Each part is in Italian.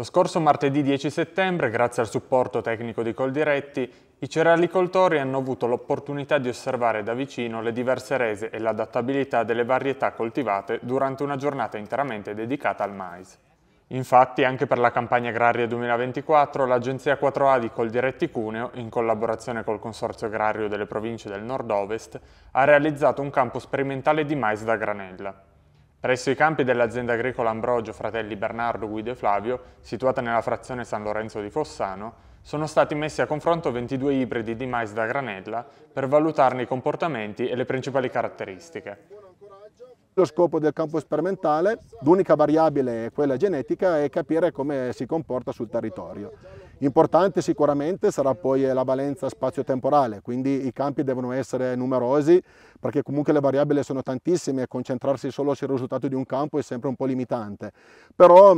Lo scorso martedì 10 settembre, grazie al supporto tecnico di Coldiretti, i cerealicoltori hanno avuto l'opportunità di osservare da vicino le diverse rese e l'adattabilità delle varietà coltivate durante una giornata interamente dedicata al mais. Infatti, anche per la campagna agraria 2024, l'Agenzia 4A di Coldiretti Cuneo, in collaborazione col Consorzio Agrario delle Province del Nord-Ovest, ha realizzato un campo sperimentale di mais da granella. Presso i campi dell'azienda agricola Ambrogio Fratelli Bernardo Guido e Flavio, situata nella frazione San Lorenzo di Fossano, sono stati messi a confronto 22 ibridi di mais da granella per valutarne i comportamenti e le principali caratteristiche. Lo scopo del campo sperimentale, l'unica variabile è quella genetica, è capire come si comporta sul territorio. Importante sicuramente sarà poi la valenza spazio-temporale, quindi i campi devono essere numerosi perché comunque le variabili sono tantissime e concentrarsi solo sul risultato di un campo è sempre un po' limitante. Però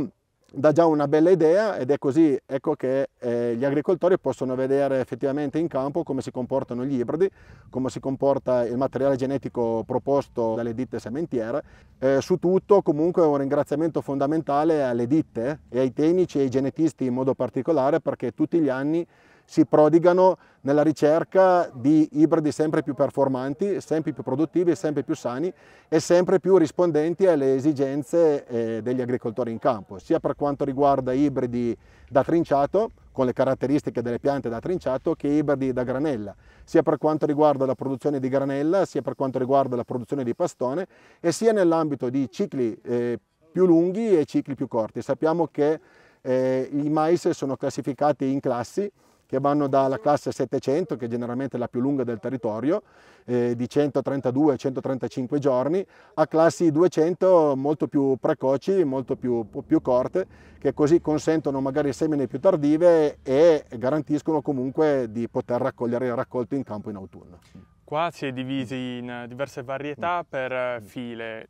dà già una bella idea ed è così ecco che eh, gli agricoltori possono vedere effettivamente in campo come si comportano gli ibridi, come si comporta il materiale genetico proposto dalle ditte sementiere. Eh, su tutto comunque un ringraziamento fondamentale alle ditte e ai tecnici e ai genetisti in modo particolare perché tutti gli anni si prodigano nella ricerca di ibridi sempre più performanti, sempre più produttivi, sempre più sani e sempre più rispondenti alle esigenze eh, degli agricoltori in campo, sia per quanto riguarda ibridi da trinciato, con le caratteristiche delle piante da trinciato, che ibridi da granella, sia per quanto riguarda la produzione di granella, sia per quanto riguarda la produzione di pastone e sia nell'ambito di cicli eh, più lunghi e cicli più corti. Sappiamo che eh, i mais sono classificati in classi che vanno dalla classe 700, che è generalmente la più lunga del territorio, eh, di 132-135 giorni, a classi 200 molto più precoci, molto più, più corte, che così consentono magari semine più tardive e garantiscono comunque di poter raccogliere il raccolto in campo in autunno. Qua si è divisi in diverse varietà per eh, file.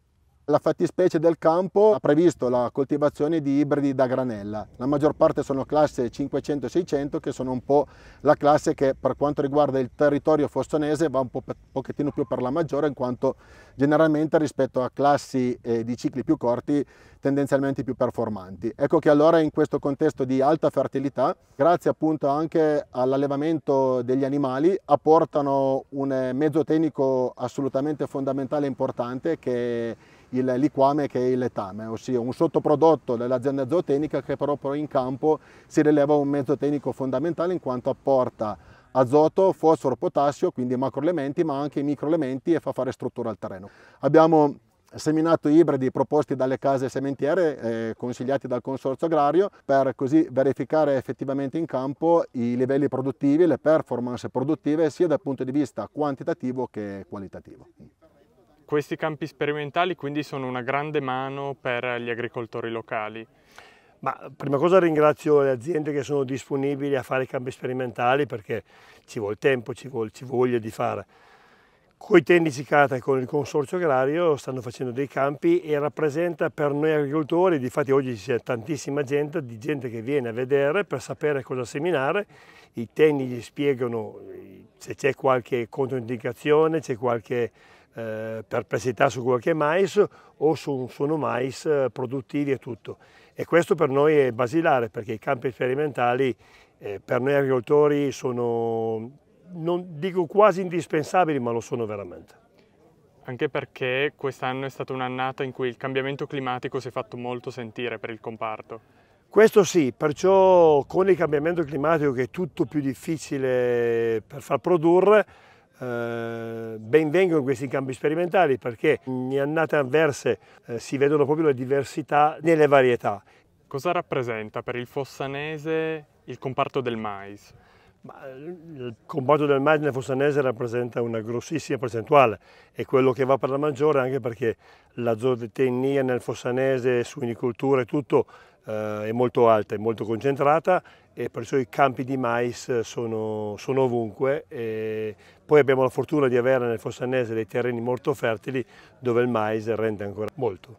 La fattispecie del campo ha previsto la coltivazione di ibridi da granella. La maggior parte sono classe 500-600 che sono un po' la classe che per quanto riguarda il territorio fossonese va un po pochettino più per la maggiore in quanto generalmente rispetto a classi eh, di cicli più corti tendenzialmente più performanti. Ecco che allora in questo contesto di alta fertilità, grazie appunto anche all'allevamento degli animali, apportano un eh, mezzo tecnico assolutamente fondamentale e importante che il liquame che è il letame, ossia un sottoprodotto dell'azienda zootecnica che però in campo si rileva un mezzo tecnico fondamentale in quanto apporta azoto, fosforo, potassio, quindi macroelementi ma anche microelementi e fa fare struttura al terreno. Abbiamo seminato ibridi proposti dalle case sementiere eh, consigliati dal consorzio agrario per così verificare effettivamente in campo i livelli produttivi, le performance produttive sia dal punto di vista quantitativo che qualitativo. Questi campi sperimentali quindi sono una grande mano per gli agricoltori locali. Ma prima cosa ringrazio le aziende che sono disponibili a fare i campi sperimentali perché ci vuole tempo, ci vuole, ci voglia di fare. Con i tecnici Cata e con il Consorzio Agrario stanno facendo dei campi e rappresenta per noi agricoltori, difatti oggi c'è tantissima gente, di gente che viene a vedere per sapere cosa seminare, i tecnici spiegano se c'è qualche controindicazione, c'è qualche eh, perplessità su qualche mais o su, sono mais eh, produttivi e tutto. E questo per noi è basilare perché i campi sperimentali eh, per noi agricoltori sono, non dico quasi indispensabili, ma lo sono veramente. Anche perché quest'anno è stata un'annata in cui il cambiamento climatico si è fatto molto sentire per il comparto. Questo sì, perciò con il cambiamento climatico che è tutto più difficile per far produrre, eh, ben vengono questi campi sperimentali perché in annate avverse eh, si vedono proprio le diversità nelle varietà. Cosa rappresenta per il fossanese il comparto del mais? Eh, il comparto del mais nel fossanese rappresenta una grossissima percentuale, è quello che va per la maggiore anche perché la zootecnia nel fossanese, suinicoltura e tutto eh, è molto alta, è molto concentrata e perciò i campi di mais sono, sono ovunque. E poi abbiamo la fortuna di avere nel Fossanese dei terreni molto fertili dove il mais rende ancora molto.